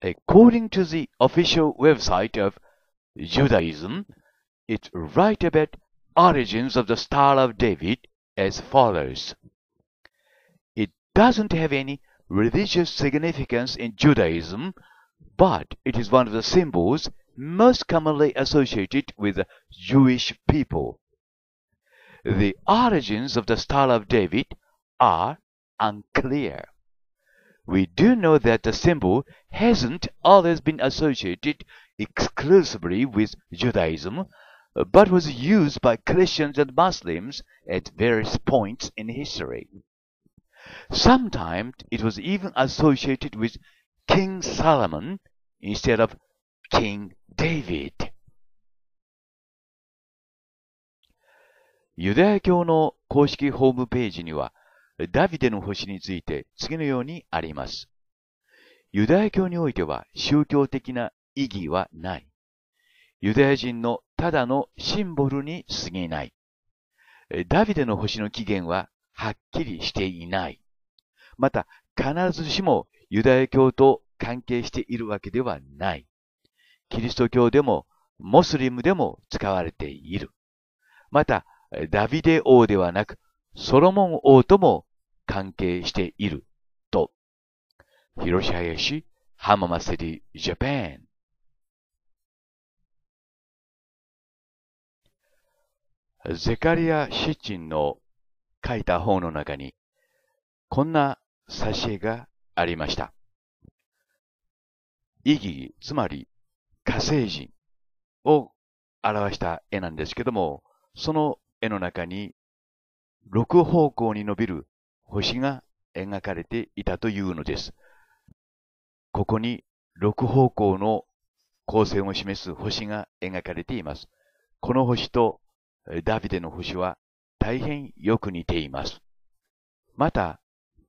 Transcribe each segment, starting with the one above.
According to the official website of Judaism, it writes about origins of the Star of David as follows. It doesn't have any religious significance in Judaism, but it is one of the symbols most commonly associated with the Jewish people. The origins of the Star of David are unclear we do know that the symbol hasn't always been associated exclusively with Judaism, but was used by Christians and Muslims at various points in history. Sometimes it was even associated with King Solomon instead of King David. ユダヤ教の公式ホームページにはダビデの星について次のようにあります。ユダヤ教においては宗教的な意義はない。ユダヤ人のただのシンボルに過ぎない。ダビデの星の起源ははっきりしていない。また、必ずしもユダヤ教と関係しているわけではない。キリスト教でもモスリムでも使われている。また、ダビデ王ではなく、ソロモン王とも関係していると、広島市浜松セジャパン。ゼカリア・シッチンの書いた本の中に、こんな挿絵がありました。意義、つまり火星人を表した絵なんですけども、その絵の中に6方向に伸びる星が描かれていたというのです。ここに6方向の光線を示す星が描かれています。この星とダビデの星は大変よく似ています。また、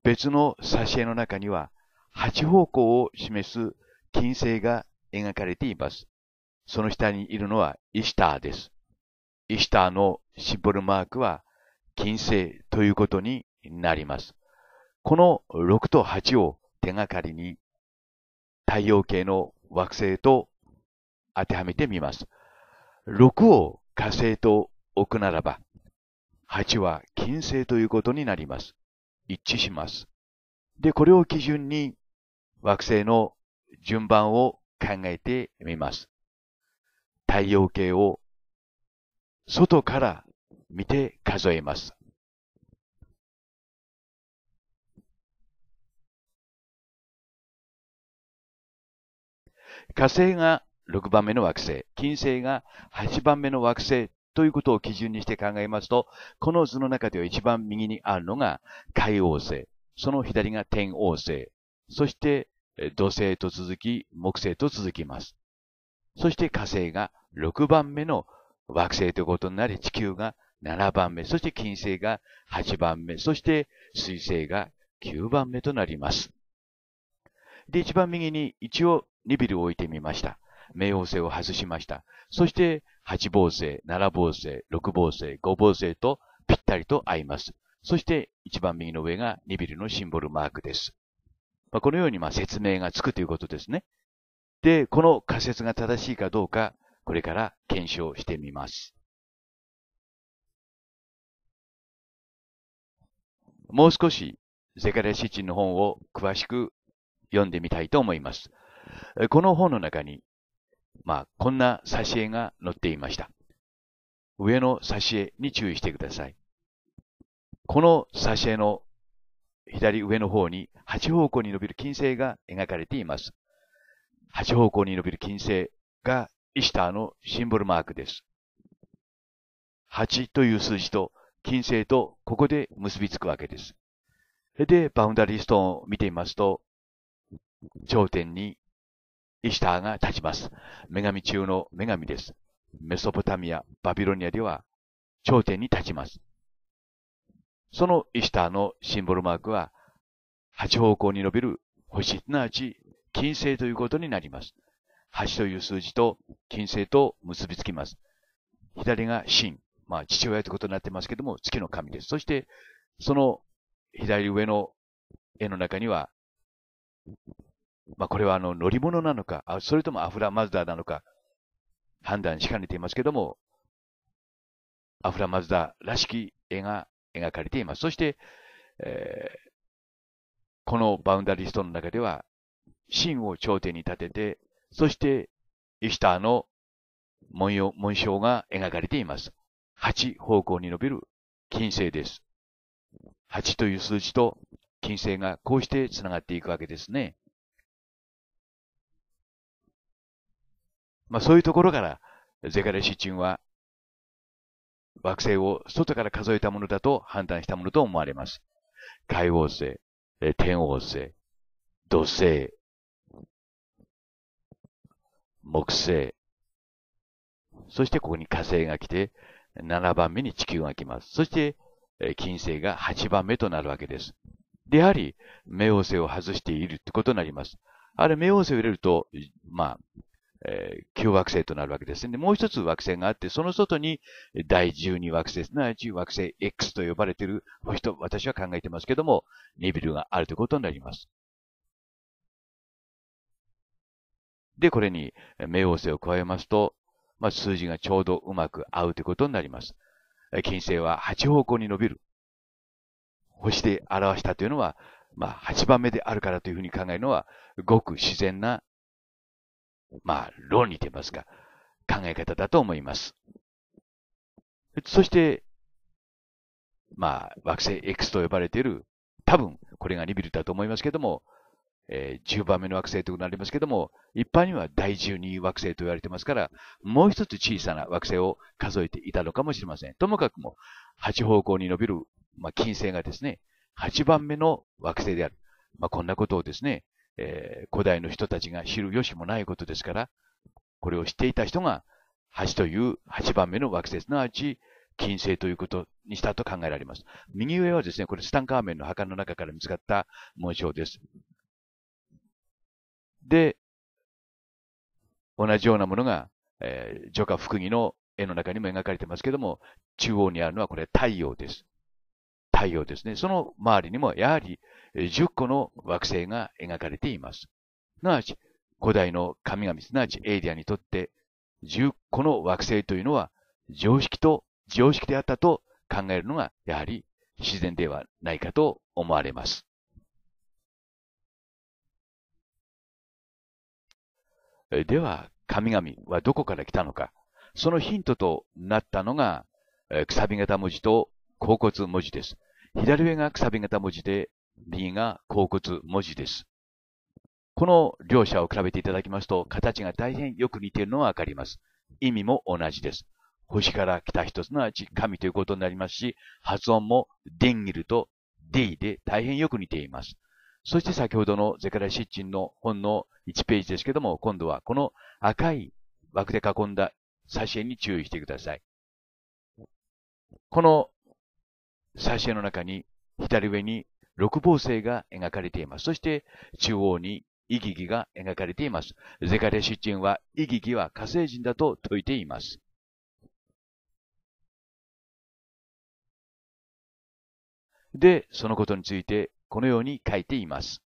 別の挿絵の中には、8方向を示す金星が描かれています。その下にいるのはイスターです。イスターのシンボルマークは金星ということになります。この6と8を手がかりに太陽系の惑星と当てはめてみます。6を火星と置くならば、8は金星ということになります。一致します。で、これを基準に惑星の順番を考えてみます。太陽系を外から見て数えます。火星が6番目の惑星、金星が8番目の惑星ということを基準にして考えますと、この図の中では一番右にあるのが海王星、その左が天王星、そして土星と続き木星と続きます。そして火星が6番目の惑星ということになり、地球が7番目、そして金星が8番目、そして水星が9番目となります。で、一番右に一応ニビルを置いてみました。冥王星を外しました。そして、八房星、七房星、六房星、五房星とぴったりと合います。そして、一番右の上がニビルのシンボルマークです。まあ、このようにま説明がつくということですね。で、この仮説が正しいかどうか、これから検証してみます。もう少し、ゼカリア・シチンの本を詳しく読んでみたいと思います。この本の中に、まあ、こんな挿絵が載っていました。上の挿絵に注意してください。この挿絵の左上の方に8方向に伸びる金星が描かれています。8方向に伸びる金星がイスターのシンボルマークです。8という数字と金星とここで結びつくわけです。で、バウンダリーストーンを見てみますと、頂点にイシターが立ちます。女神中の女神です。メソポタミア、バビロニアでは頂点に立ちます。そのイシターのシンボルマークは、8方向に伸びる星、すなわち金星ということになります。8という数字と金星と結びつきます。左が神、まあ父親ということになってますけども、月の神です。そして、その左上の絵の中には、まあ、これはあの乗り物なのか、それともアフラマズダなのか、判断しかねていますけども、アフラマズダらしき絵が描かれています。そして、えー、このバウンダリストの中では、真を頂点に立てて、そしてイスターの文様文章が描かれています。8方向に伸びる金星です。8という数字と金星がこうして繋がっていくわけですね。まあ、そういうところから、ゼカレシチンは惑星を外から数えたものだと判断したものと思われます。海王星、天王星、土星、木星、そしてここに火星が来て、7番目に地球が来ます。そして、金星が8番目となるわけです。で、やはり、冥王星を外しているってことになります。あれ、冥王星を入れると、まあ、えー、旧惑星となるわけですね。もう一つ惑星があって、その外に第12惑星、すなわち惑星 X と呼ばれている星と私は考えてますけども、ネビルがあるということになります。で、これに冥王星を加えますと、まあ、数字がちょうどうまく合うということになります。金星は8方向に伸びる。星で表したというのは、まあ、8番目であるからというふうに考えるのは、ごく自然なまあ、論理と言いますか、考え方だと思います。そして、まあ、惑星 X と呼ばれている、多分、これがリビルだと思いますけども、えー、10番目の惑星となりますけども、一般には第12惑星と言われてますから、もう一つ小さな惑星を数えていたのかもしれません。ともかくも、8方向に伸びる、まあ、金星がですね、8番目の惑星である。まあ、こんなことをですね、えー、古代の人たちが知る由もないことですから、これを知っていた人が8という8番目の惑星、すなわち金星ということにしたと考えられます。右上はですね、これスタンカーメンの墓の中から見つかった紋章です。で、同じようなものが、えー、女家福義の絵の中にも描かれてますけども、中央にあるのはこれ太陽です。太陽ですね。その周りにもやはり10個の惑星が描かれています。すなわち、古代の神々、すなわちエイリアにとって10個の惑星というのは常識と、常識であったと考えるのがやはり自然ではないかと思われます。では、神々はどこから来たのか。そのヒントとなったのが、くさび型文字と甲骨文字です。左上がくさび型文字で、右が甲骨文字です。この両者を比べていただきますと、形が大変よく似ているのがわかります。意味も同じです。星から来た人、すなわち神ということになりますし、発音もデンギルとデイで大変よく似ています。そして先ほどのゼカラシッチンの本の1ページですけども、今度はこの赤い枠で囲んだ挿絵に注意してください。この最初の中に左上に六芒星が描かれています。そして中央にイギギが描かれています。ゼカリア出ンはイギギは火星人だと説いています。で、そのことについてこのように書いています。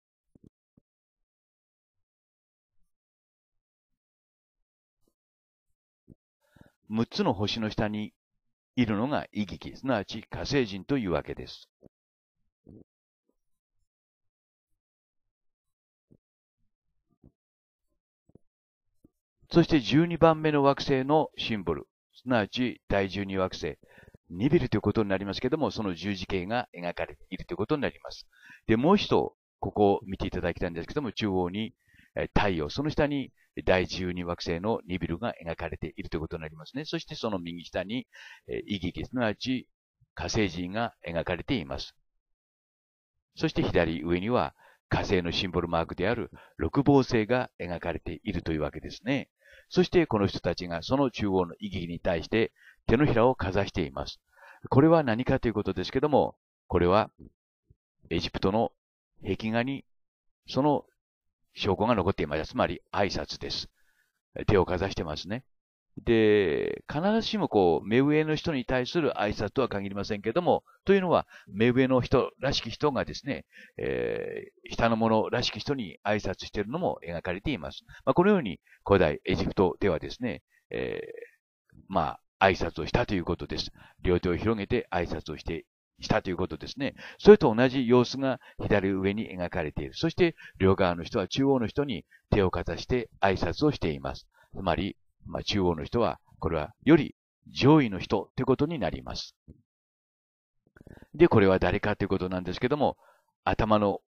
6つの星の下にいるのが異劇、すなわち火星人というわけです。そして12番目の惑星のシンボル、すなわち第12惑星、ニビルということになりますけども、その十字形が描かれているということになります。で、もう一度、ここを見ていただきたいんですけども、中央に太陽、その下に第12惑星のニビルが描かれているということになりますね。そしてその右下に、イギギ、すなわち火星人が描かれています。そして左上には火星のシンボルマークである六芒星が描かれているというわけですね。そしてこの人たちがその中央のイギ義に対して手のひらをかざしています。これは何かということですけども、これはエジプトの壁画にその証拠が残っています。つまり挨拶です。手をかざしてますね。で、必ずしもこう、目上の人に対する挨拶とは限りませんけども、というのは、目上の人らしき人がですね、えー、下の者らしき人に挨拶しているのも描かれています。まあ、このように、古代エジプトではですね、えー、まあ、挨拶をしたということです。両手を広げて挨拶をしてしたということですね。それと同じ様子が左上に描かれている。そして、両側の人は中央の人に手をかざして挨拶をしています。つまり、まあ、中央の人は、これはより上位の人ということになります。で、これは誰かということなんですけども、頭の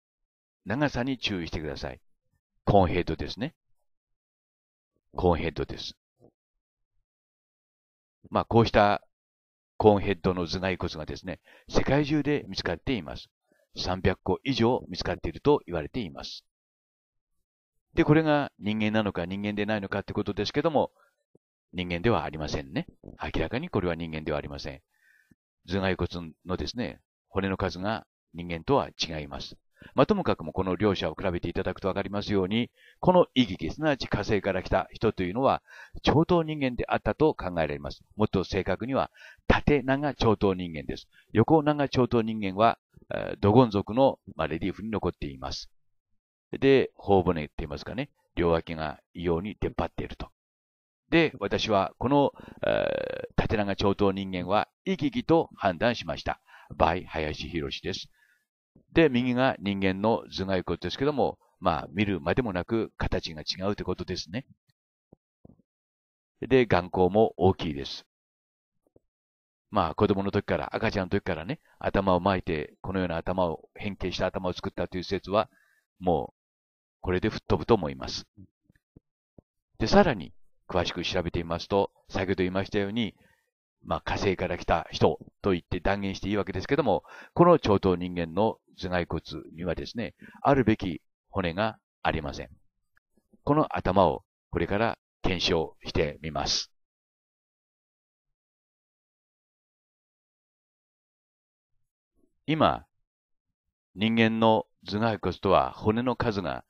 長さに注意してください。コーンヘッドですね。コーンヘッドです。まあ、こうしたコーンヘッドの頭蓋骨がですね、世界中で見つかっています。300個以上見つかっていると言われています。で、これが人間なのか人間でないのかってことですけども、人間ではありませんね。明らかにこれは人間ではありません。頭蓋骨のですね、骨の数が人間とは違います。まあ、ともかくもこの両者を比べていただくとわかりますように、この意義、すなわち火星から来た人というのは、超等人間であったと考えられます。もっと正確には、縦長超等人間です。横長超等人間は、ドゴン族のレリーフに残っています。で、頬骨って言いますかね、両脇が異様に出っ張っていると。で、私はこの、縦長超等人間は生き生きと判断しました。バイ林博です。で、右が人間の頭蓋骨ですけども、まあ、見るまでもなく形が違うということですね。で、眼光も大きいです。まあ、子供の時から、赤ちゃんの時からね、頭を巻いて、このような頭を、変形した頭を作ったという説は、もう、これで吹っ飛ぶと思います。で、さらに、詳しく調べてみますと、先ほど言いましたように、まあ、火星から来た人と言って断言していいわけですけども、この超等人間の頭蓋骨にはですね、あるべき骨がありません。この頭をこれから検証してみます。今、人間の頭蓋骨とは骨の数が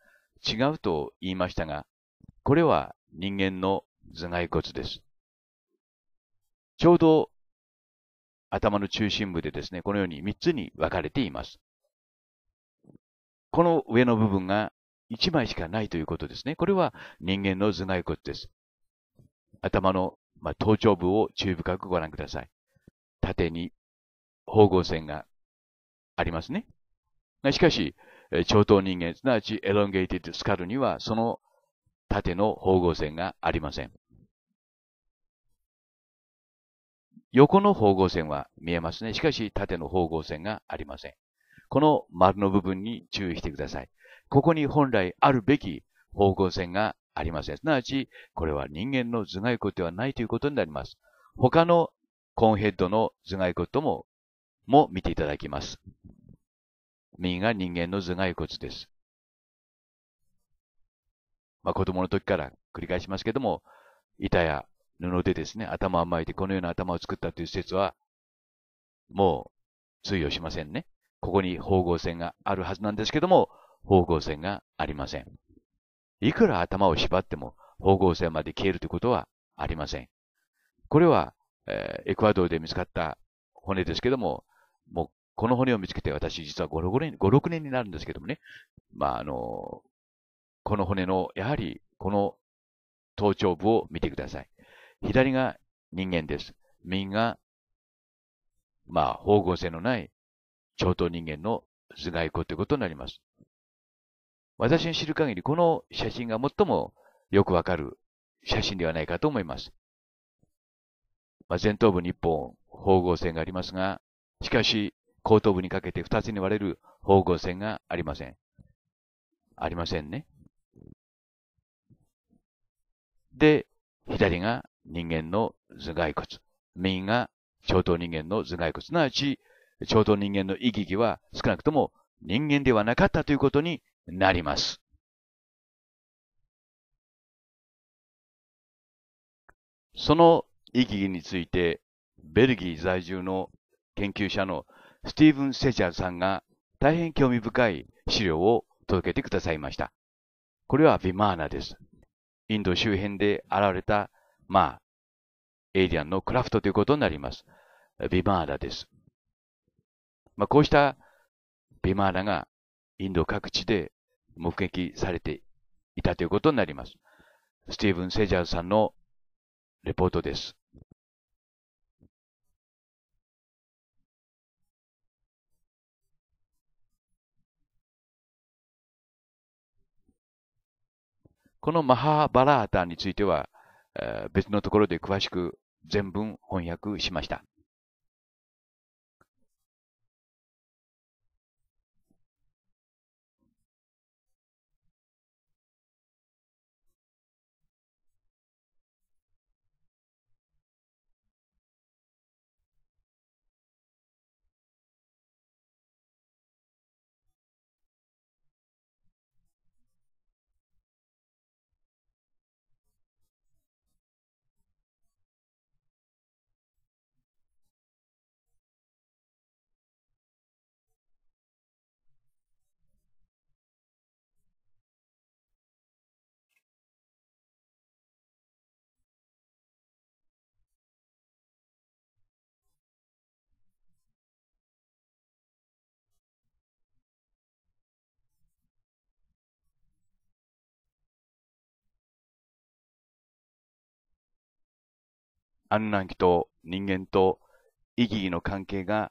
違うと言いましたが、これは人間の頭蓋骨です。ちょうど頭の中心部でですね、このように3つに分かれています。この上の部分が1枚しかないということですね。これは人間の頭蓋骨です。頭の、まあ、頭頂部を注意深くご覧ください。縦に縫合線がありますね。しかし、超等人間、すなわちエロンゲイティッドスカルには、その縦の縫合線がありません。横の縫合線は見えますね。しかし、縦の縫合線がありません。この丸の部分に注意してください。ここに本来あるべき方向線がありません。すなわち、これは人間の頭蓋骨ではないということになります。他のコーンヘッドの頭蓋骨も、も見ていただきます。右が人間の頭蓋骨です。まあ、子供の時から繰り返しますけども、板や布でですね、頭を巻いてこのような頭を作ったという説は、もう通用しませんね。ここに縫合線があるはずなんですけども、縫合線がありません。いくら頭を縛っても縫合線まで消えるということはありません。これは、えー、エクアドルで見つかった骨ですけども、もうこの骨を見つけて私実は5、6年 ,5 6年になるんですけどもね、まあ、あの、この骨の、やはりこの頭頂部を見てください。左が人間です。右が、まあ、縫合性のない超等人間の蓋骨ということになります。私の知る限り、この写真が最もよくわかる写真ではないかと思います。まあ、前頭部に一本縫合線がありますが、しかし後頭部にかけて二つに割れる縫合線がありません。ありませんね。で、左が人間の頭蓋骨、右が超等人間の頭蓋骨、すなわちちょうど人間の意義は少なくとも人間ではなかったということになります。その意義について、ベルギー在住の研究者のスティーブン・セチャーさんが大変興味深い資料を届けてくださいました。これはビマーナです。インド周辺で現れた、まあ、エイリアンのクラフトということになります。ビマーナです。まあ、こうしたビマーラがインド各地で目撃されていたということになります。スティーブン・セジャーさんのレポートです。このマハーバラータについては、え別のところで詳しく全文翻訳しました。安ヌナと人間と意義の関係が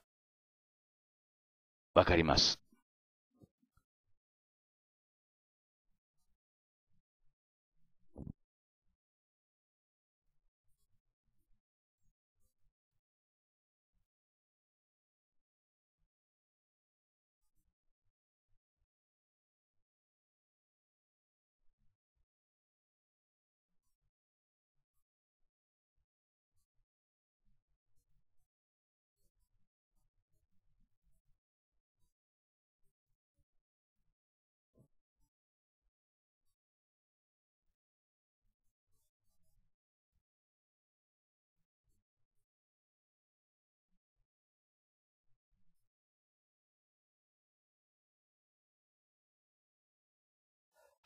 わかります。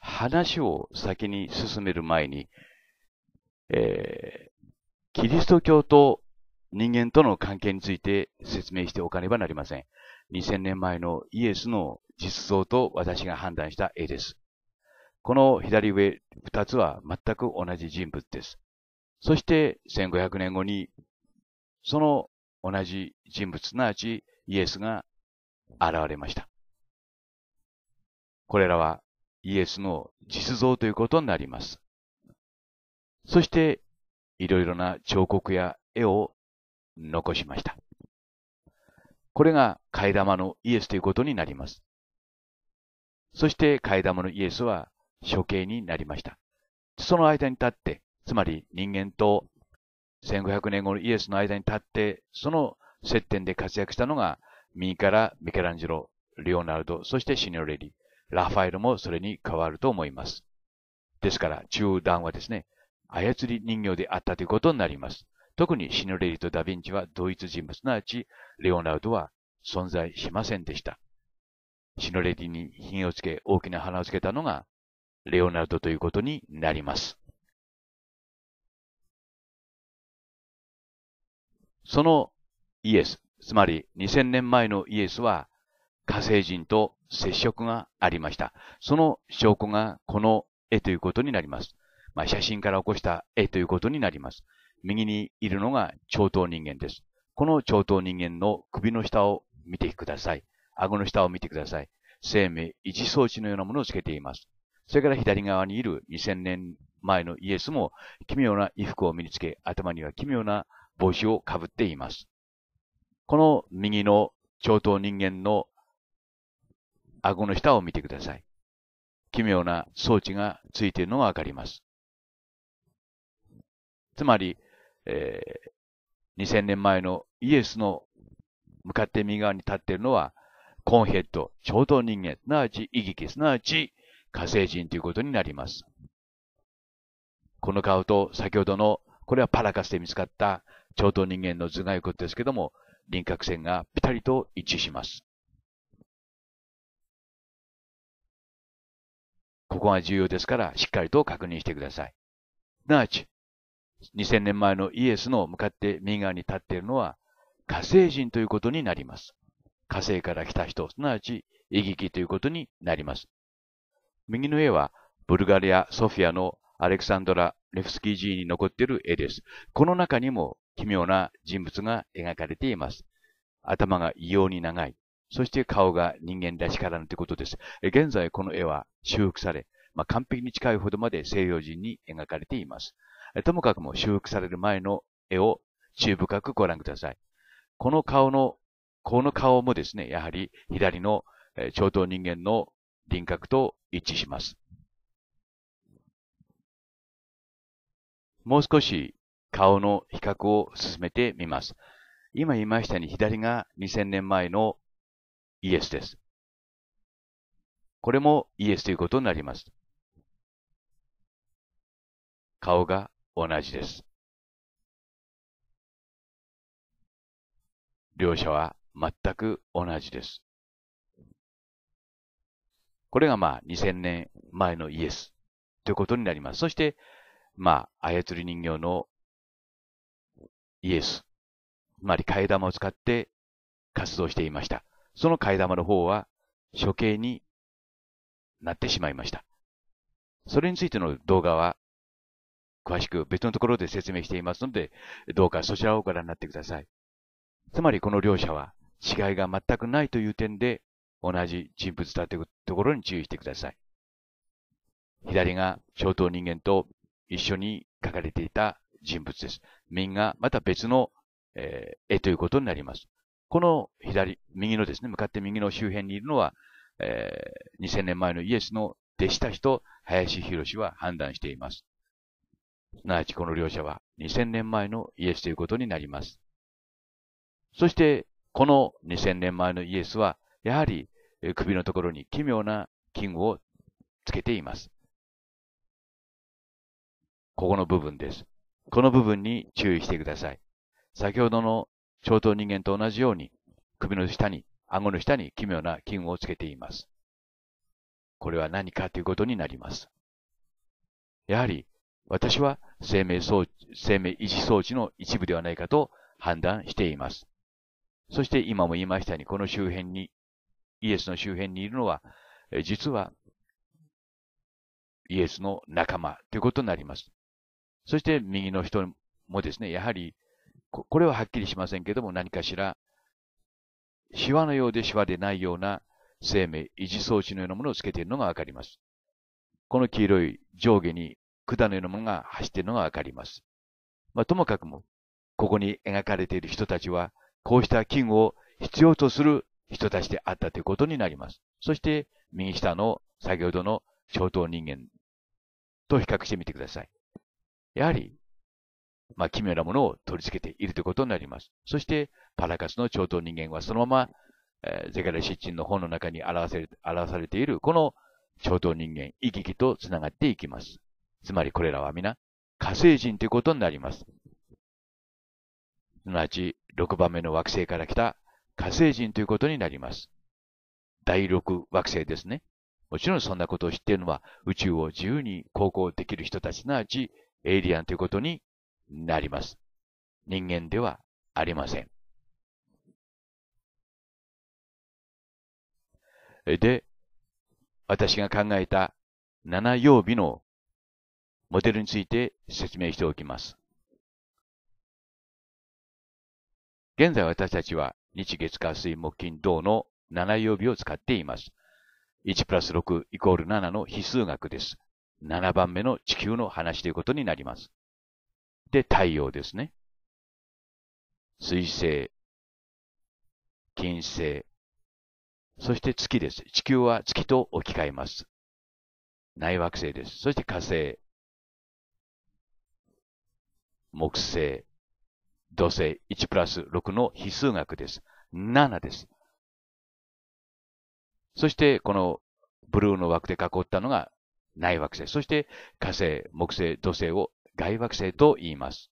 話を先に進める前に、えー、キリスト教と人間との関係について説明しておかねばなりません。2000年前のイエスの実像と私が判断した絵です。この左上2つは全く同じ人物です。そして1500年後に、その同じ人物すなわちイエスが現れました。これらはイエスの実像ということになります。そして、いろいろな彫刻や絵を残しました。これが替え玉のイエスということになります。そして替え玉のイエスは処刑になりました。その間に立って、つまり人間と1500年後のイエスの間に立って、その接点で活躍したのが、右からミケランジェロ、レオナルド、そしてシニョレリ。ラファエルもそれに変わると思います。ですから、中段はですね、操り人形であったということになります。特にシノレリとダヴィンチは同一人物、すなわちレオナルドは存在しませんでした。シノレリに火をつけ、大きな花をつけたのがレオナルドということになります。そのイエス、つまり2000年前のイエスは火星人と接触がありました。その証拠がこの絵ということになります。まあ、写真から起こした絵ということになります。右にいるのが超頭人間です。この超頭人間の首の下を見てください。顎の下を見てください。生命維持装置のようなものをつけています。それから左側にいる2000年前のイエスも奇妙な衣服を身につけ、頭には奇妙な帽子をかぶっています。この右の超頭人間の顎の下を見てください。奇妙な装置がついているのがわかります。つまり、えー、2000年前のイエスの向かって右側に立っているのは、コンヘッド、超等人間、すなわち異劇、すなわち火星人ということになります。この顔と先ほどの、これはパラカスで見つかった超等人間の頭蓋骨ですけども、輪郭線がピタリと一致します。ここが重要ですから、しっかりと確認してください。すなわち、2000年前のイエスの向かって右側に立っているのは、火星人ということになります。火星から来た人、すなわち、イギキということになります。右の絵は、ブルガリア・ソフィアのアレクサンドラ・レフスキー寺に残っている絵です。この中にも奇妙な人物が描かれています。頭が異様に長い。そして顔が人間らしからぬということです。現在この絵は修復され、まあ、完璧に近いほどまで西洋人に描かれています。ともかくも修復される前の絵を注意深くご覧ください。この顔の、この顔もですね、やはり左の超等人間の輪郭と一致します。もう少し顔の比較を進めてみます。今言いましたに左が2000年前のイエスです。これもイエスということになります。顔が同じです。両者は全く同じです。これがまあ2000年前のイエスということになります。そして、まあ、操り人形のイエス、つまり替え玉を使って活動していました。その替え玉の方は処刑になってしまいました。それについての動画は、詳しく別のところで説明していますので、どうかそちらをご覧になってください。つまりこの両者は違いが全くないという点で、同じ人物だというところに注意してください。左が小頭人間と一緒に書かれていた人物です。右がまた別の、えー、絵ということになります。この左、右のですね、向かって右の周辺にいるのは、えー、2000年前のイエスの弟子たちと林博士は判断しています。すなわちこの両者は2000年前のイエスということになります。そして、この2000年前のイエスは、やはり首のところに奇妙な器具をつけています。ここの部分です。この部分に注意してください。先ほどの超党人間と同じように、首の下に、顎の下に奇妙な器具をつけています。これは何かということになります。やはり、私は生命装置生命維持装置の一部ではないかと判断しています。そして今も言いましたように、この周辺に、イエスの周辺にいるのは、実はイエスの仲間ということになります。そして右の人もですね、やはりこれははっきりしませんけども、何かしら、シワのようでシワでないような生命、維持装置のようなものをつけているのがわかります。この黄色い上下に管のようなものが走っているのがわかります。まあ、ともかくも、ここに描かれている人たちは、こうした器具を必要とする人たちであったということになります。そして、右下の先ほどの超頭人間と比較してみてください。やはり、まあ、奇妙なものを取り付けているということになります。そして、パラカスの超等人間はそのまま、えー、ゼガレ・シッチンの本の中に表せ表されている、この超等人間、生き生きと繋がっていきます。つまりこれらは皆、火星人ということになります。すなわち、6番目の惑星から来た火星人ということになります。第6惑星ですね。もちろんそんなことを知っているのは宇宙を自由に航行できる人たちすなわちエイリアンということになります。人間ではありません。で、私が考えた七曜日のモデルについて説明しておきます。現在私たちは日月火水木金土の七曜日を使っています。1プラス6イコール7の比数学です。7番目の地球の話ということになります。で、太陽ですね。水星、金星、そして月です。地球は月と置き換えます。内惑星です。そして火星、木星、土星、1プラス6の比数学です。7です。そして、このブルーの枠で囲ったのが内惑星。そして火星、木星、土星を外惑星と言います。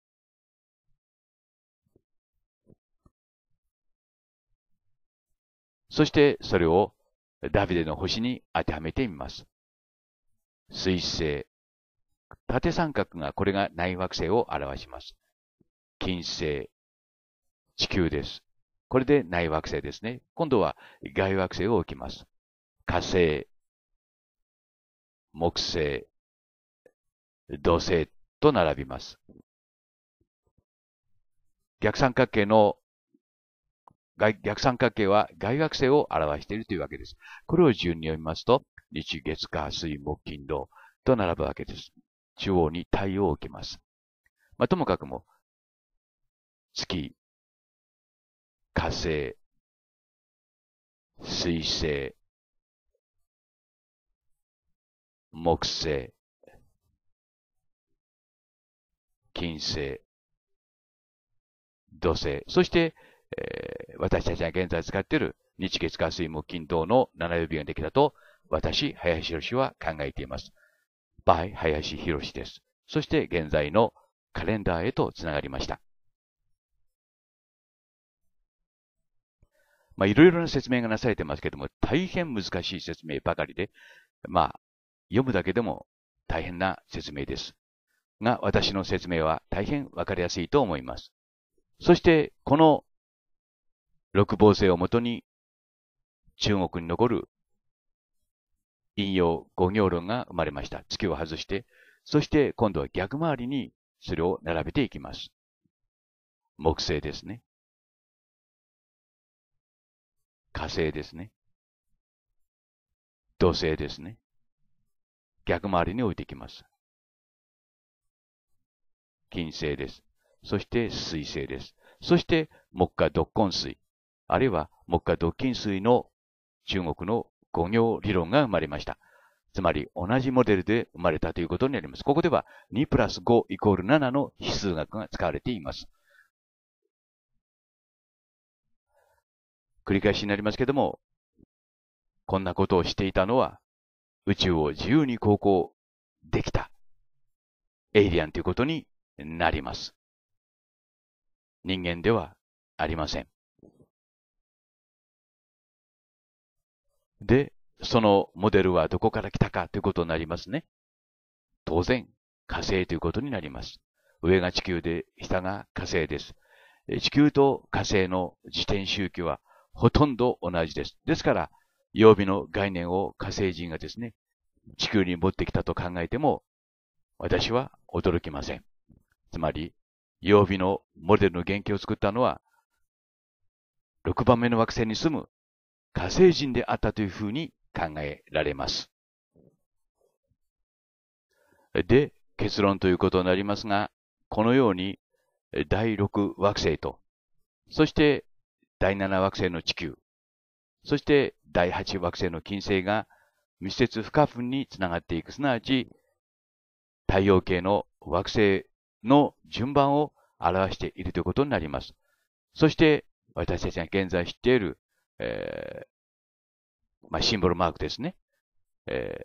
そしてそれをダビデの星に当てはめてみます。水星。縦三角がこれが内惑星を表します。金星。地球です。これで内惑星ですね。今度は外惑星を置きます。火星。木星。土星。と並びます。逆三角形の逆三角形は外学生を表しているというわけです。これを順に読みますと、日月火水木金土と並ぶわけです。中央に太陽を置きます。まあ、ともかくも、月、火星、水星、木星、金星、土星、そして、えー、私たちが現在使っている日月火水木金土の七曜日ができたと、私、林博は考えています。by 林博です。そして現在のカレンダーへとつながりました。まあ、いろいろな説明がなされてますけども、大変難しい説明ばかりで、まあ、読むだけでも大変な説明です。が私の説明は大変わかりやすいと思います。そしてこの六芒星をもとに中国に残る引用五行論が生まれました。月を外して、そして今度は逆回りにそれを並べていきます。木星ですね。火星ですね。土星ですね。逆回りに置いていきます。金星です。そして水星です。そして木下独根水、あるいは木下独金水の中国の五行理論が生まれました。つまり同じモデルで生まれたということになります。ここでは2プラス5イコール7の比数学が使われています。繰り返しになりますけども、こんなことをしていたのは宇宙を自由に航行できたエイリアンということになります。人間ではありません。で、そのモデルはどこから来たかということになりますね。当然、火星ということになります。上が地球で、下が火星です。地球と火星の自転周期はほとんど同じです。ですから、曜日の概念を火星人がですね、地球に持ってきたと考えても、私は驚きません。つまり、曜日のモデルの原型を作ったのは、6番目の惑星に住む火星人であったというふうに考えられます。で、結論ということになりますが、このように第6惑星と、そして第7惑星の地球、そして第8惑星の金星が密接不可分につながっていく、すなわち太陽系の惑星の順番を表しているということになります。そして、私たちが現在知っている、えー、まあ、シンボルマークですね。え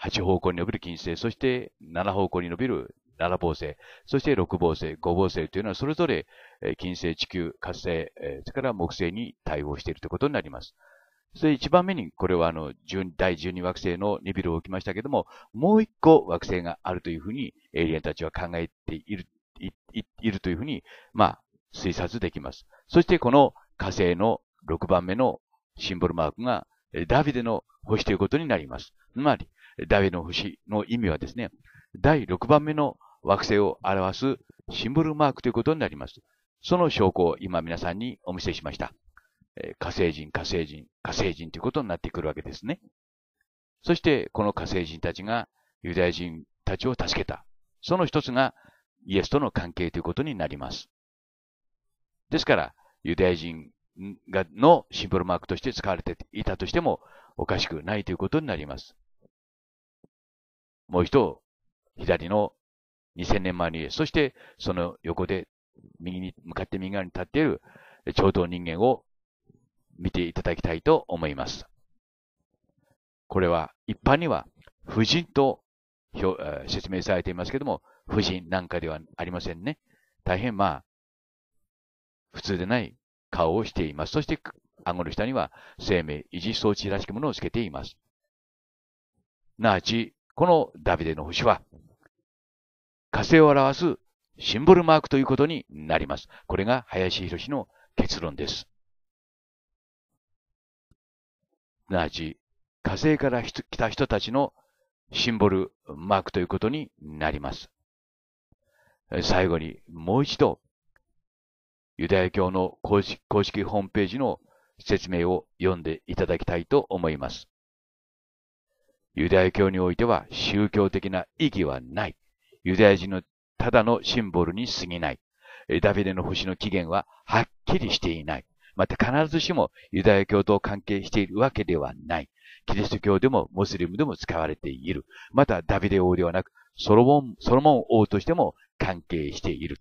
ー、8方向に伸びる金星、そして7方向に伸びる7房星、そして6房星、5房星というのはそれぞれ、えー、金星、地球、火星、えー、それから木星に対応しているということになります。それ一番目に、これはあの、第12惑星のニビルを置きましたけども、もう一個惑星があるというふうに、エイリアンたちは考えている、いいいるというふうに、まあ、推察できます。そしてこの火星の6番目のシンボルマークが、ダビデの星ということになります。つまり、ダビデの星の意味はですね、第6番目の惑星を表すシンボルマークということになります。その証拠を今皆さんにお見せしました。え火星人、火星人、火星人ということになってくるわけですね。そして、この火星人たちがユダヤ人たちを助けた。その一つがイエスとの関係ということになります。ですから、ユダヤ人がのシンボルマークとして使われていたとしてもおかしくないということになります。もう一度、左の2000年前に、そしてその横で右に、向かって右側に立っている超等人間を見ていただきたいと思います。これは一般には婦人と説明されていますけども、婦人なんかではありませんね。大変まあ、普通でない顔をしています。そして、顎の下には生命維持装置らしきものをつけています。なわち、このダビデの星は、火星を表すシンボルマークということになります。これが林博の結論です。なじ火星から来た人たちのシンボル、マークということになります。最後にもう一度、ユダヤ教の公式公式ホームページの説明を読んでいただきたいと思います。ユダヤ教においては宗教的な意義はない。ユダヤ人のただのシンボルに過ぎない。ダビデの星の起源ははっきりしていない。また必ずしもユダヤ教と関係しているわけではない。キリスト教でもモスリムでも使われている。またダビデ王ではなく、ソロモン、ソロモン王としても関係している。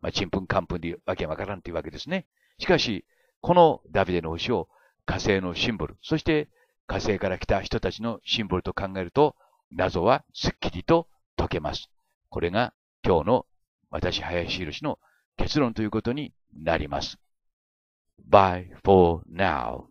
まあ、ちんぷんかんぷんでわけわからんというわけですね。しかし、このダビデの星を火星のシンボル、そして火星から来た人たちのシンボルと考えると、謎はすっきりと解けます。これが今日の私、林宏の結論ということになります。Bye for now!